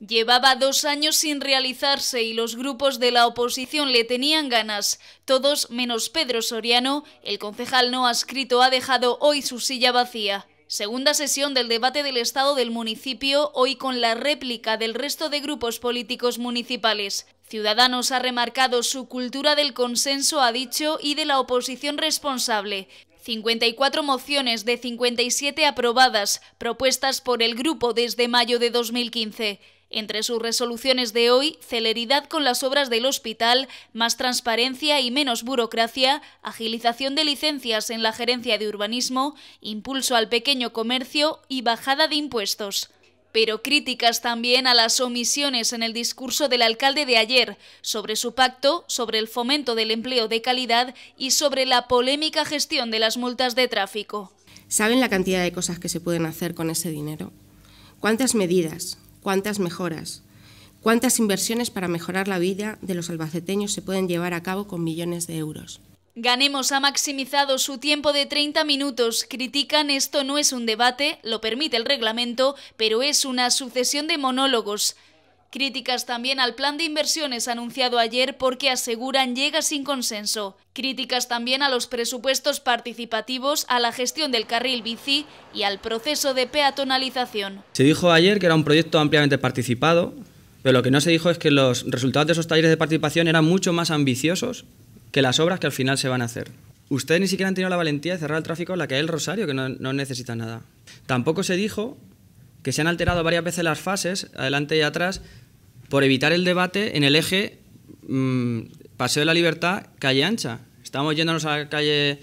Llevaba dos años sin realizarse y los grupos de la oposición le tenían ganas, todos menos Pedro Soriano, el concejal no escrito, ha dejado hoy su silla vacía. Segunda sesión del debate del estado del municipio, hoy con la réplica del resto de grupos políticos municipales. Ciudadanos ha remarcado su cultura del consenso, ha dicho, y de la oposición responsable. 54 mociones de 57 aprobadas, propuestas por el grupo desde mayo de 2015. Entre sus resoluciones de hoy, celeridad con las obras del hospital, más transparencia y menos burocracia, agilización de licencias en la gerencia de urbanismo, impulso al pequeño comercio y bajada de impuestos pero críticas también a las omisiones en el discurso del alcalde de ayer sobre su pacto, sobre el fomento del empleo de calidad y sobre la polémica gestión de las multas de tráfico. ¿Saben la cantidad de cosas que se pueden hacer con ese dinero? ¿Cuántas medidas? ¿Cuántas mejoras? ¿Cuántas inversiones para mejorar la vida de los albaceteños se pueden llevar a cabo con millones de euros? Ganemos ha maximizado su tiempo de 30 minutos. Critican esto no es un debate, lo permite el reglamento, pero es una sucesión de monólogos. Críticas también al plan de inversiones anunciado ayer porque aseguran llega sin consenso. Críticas también a los presupuestos participativos, a la gestión del carril bici y al proceso de peatonalización. Se dijo ayer que era un proyecto ampliamente participado, pero lo que no se dijo es que los resultados de esos talleres de participación eran mucho más ambiciosos que las obras que al final se van a hacer. Ustedes ni siquiera han tenido la valentía de cerrar el tráfico en la calle el Rosario, que no, necesita nada. Tampoco se dijo que se han alterado varias veces las fases, adelante y atrás, por evitar el debate en el eje mm, Paseo de la Libertad, calle ancha. Estamos yéndonos a la calle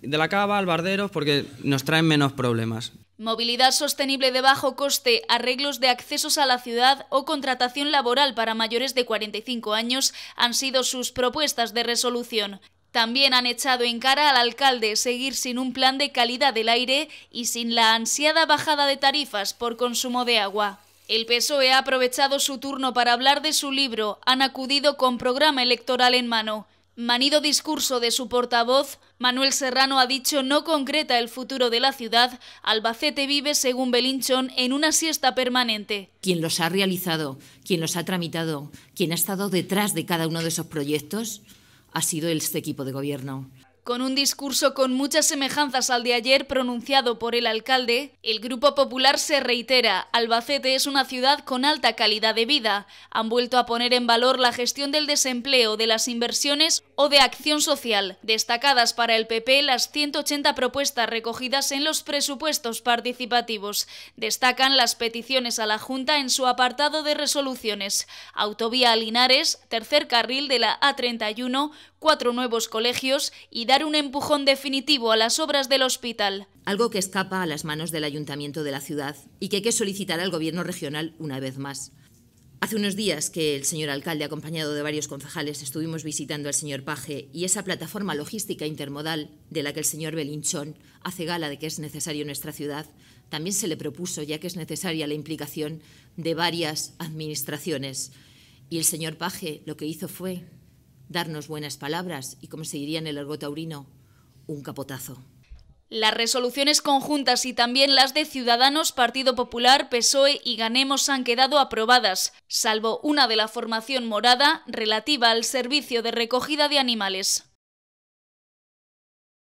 de la Cava, al Bardero, porque nos traen menos problemas. Movilidad sostenible de bajo coste, arreglos de accesos a la ciudad o contratación laboral para mayores de 45 años han sido sus propuestas de resolución. También han echado en cara al alcalde seguir sin un plan de calidad del aire y sin la ansiada bajada de tarifas por consumo de agua. El PSOE ha aprovechado su turno para hablar de su libro. Han acudido con programa electoral en mano manido discurso de su portavoz, Manuel Serrano ha dicho no concreta el futuro de la ciudad, Albacete vive, según Belinchón, en una siesta permanente. Quien los ha realizado, quien los ha tramitado, quien ha estado detrás de cada uno de esos proyectos, ha sido este equipo de gobierno. Con un discurso con muchas semejanzas al de ayer pronunciado por el alcalde, el Grupo Popular se reitera, Albacete es una ciudad con alta calidad de vida. Han vuelto a poner en valor la gestión del desempleo, de las inversiones o de acción social. Destacadas para el PP las 180 propuestas recogidas en los presupuestos participativos. Destacan las peticiones a la Junta en su apartado de resoluciones. Autovía Linares, tercer carril de la A31, cuatro nuevos colegios y dar un empujón definitivo a las obras del hospital. Algo que escapa a las manos del ayuntamiento de la ciudad y que hay que solicitar al gobierno regional una vez más. Hace unos días que el señor alcalde, acompañado de varios concejales, estuvimos visitando al señor Paje y esa plataforma logística intermodal de la que el señor Belinchón hace gala de que es necesario en nuestra ciudad, también se le propuso, ya que es necesaria la implicación de varias administraciones. Y el señor Paje lo que hizo fue darnos buenas palabras y, como se diría en el argot taurino, un capotazo. Las resoluciones conjuntas y también las de Ciudadanos, Partido Popular, PSOE y Ganemos han quedado aprobadas, salvo una de la formación morada relativa al servicio de recogida de animales.